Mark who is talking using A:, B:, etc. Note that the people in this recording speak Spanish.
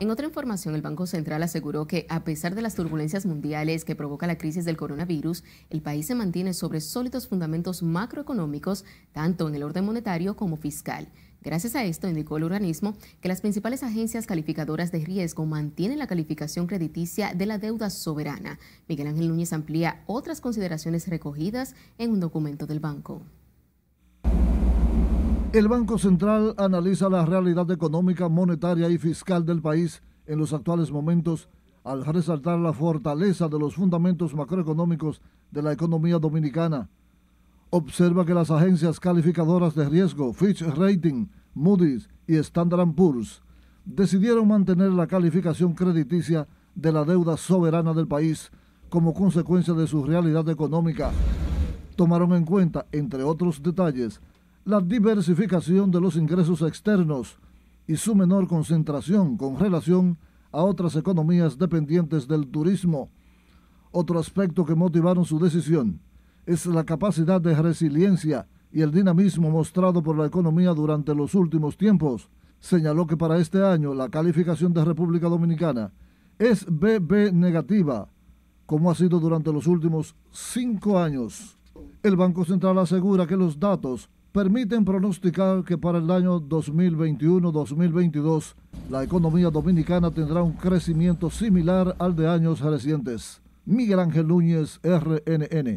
A: En otra información, el Banco Central aseguró que, a pesar de las turbulencias mundiales que provoca la crisis del coronavirus, el país se mantiene sobre sólidos fundamentos macroeconómicos, tanto en el orden monetario como fiscal. Gracias a esto, indicó el organismo que las principales agencias calificadoras de riesgo mantienen la calificación crediticia de la deuda soberana. Miguel Ángel Núñez amplía otras consideraciones recogidas en un documento del banco.
B: El Banco Central analiza la realidad económica, monetaria y fiscal del país en los actuales momentos al resaltar la fortaleza de los fundamentos macroeconómicos de la economía dominicana. Observa que las agencias calificadoras de riesgo Fitch Rating, Moody's y Standard Poor's decidieron mantener la calificación crediticia de la deuda soberana del país como consecuencia de su realidad económica. Tomaron en cuenta, entre otros detalles, la diversificación de los ingresos externos y su menor concentración con relación a otras economías dependientes del turismo. Otro aspecto que motivaron su decisión es la capacidad de resiliencia y el dinamismo mostrado por la economía durante los últimos tiempos. Señaló que para este año la calificación de República Dominicana es BB negativa, como ha sido durante los últimos cinco años. El Banco Central asegura que los datos permiten pronosticar que para el año 2021-2022 la economía dominicana tendrá un crecimiento similar al de años recientes. Miguel Ángel Núñez, RNN.